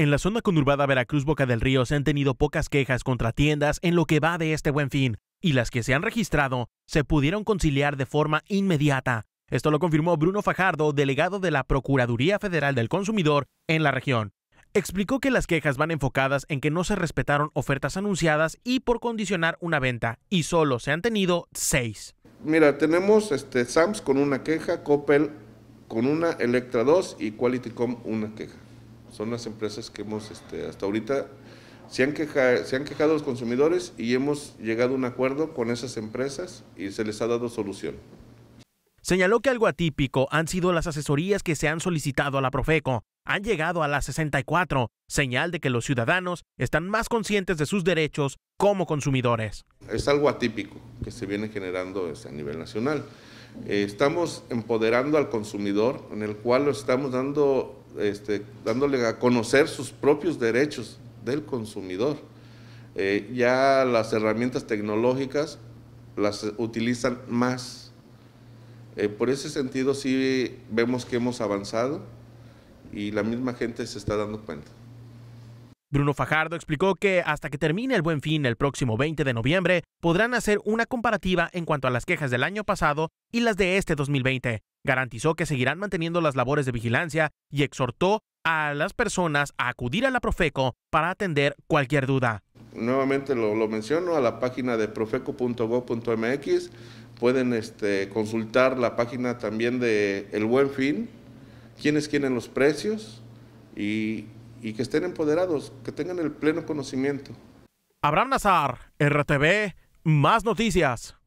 En la zona conurbada Veracruz Boca del Río se han tenido pocas quejas contra tiendas en lo que va de este buen fin, y las que se han registrado se pudieron conciliar de forma inmediata. Esto lo confirmó Bruno Fajardo, delegado de la Procuraduría Federal del Consumidor en la región. Explicó que las quejas van enfocadas en que no se respetaron ofertas anunciadas y por condicionar una venta, y solo se han tenido seis. Mira, tenemos este, Sams con una queja, Coppel con una, Electra 2 y Qualitycom una queja. Son las empresas que hemos, este, hasta ahorita, se han, queja, se han quejado los consumidores y hemos llegado a un acuerdo con esas empresas y se les ha dado solución. Señaló que algo atípico han sido las asesorías que se han solicitado a la Profeco. Han llegado a las 64, señal de que los ciudadanos están más conscientes de sus derechos como consumidores. Es algo atípico que se viene generando este, a nivel nacional. Eh, estamos empoderando al consumidor, en el cual lo estamos dando este, dándole a conocer sus propios derechos del consumidor. Eh, ya las herramientas tecnológicas las utilizan más. Eh, por ese sentido sí vemos que hemos avanzado y la misma gente se está dando cuenta. Bruno Fajardo explicó que hasta que termine el buen fin el próximo 20 de noviembre, podrán hacer una comparativa en cuanto a las quejas del año pasado y las de este 2020. Garantizó que seguirán manteniendo las labores de vigilancia y exhortó a las personas a acudir a la Profeco para atender cualquier duda. Nuevamente lo, menciono, a la página de profeco.gov.mx pueden este, consultar la página también de El Buen Fin, quiénes tienen los precios y y que estén empoderados, que tengan el pleno conocimiento. Abraham Nazar, RTV, más noticias.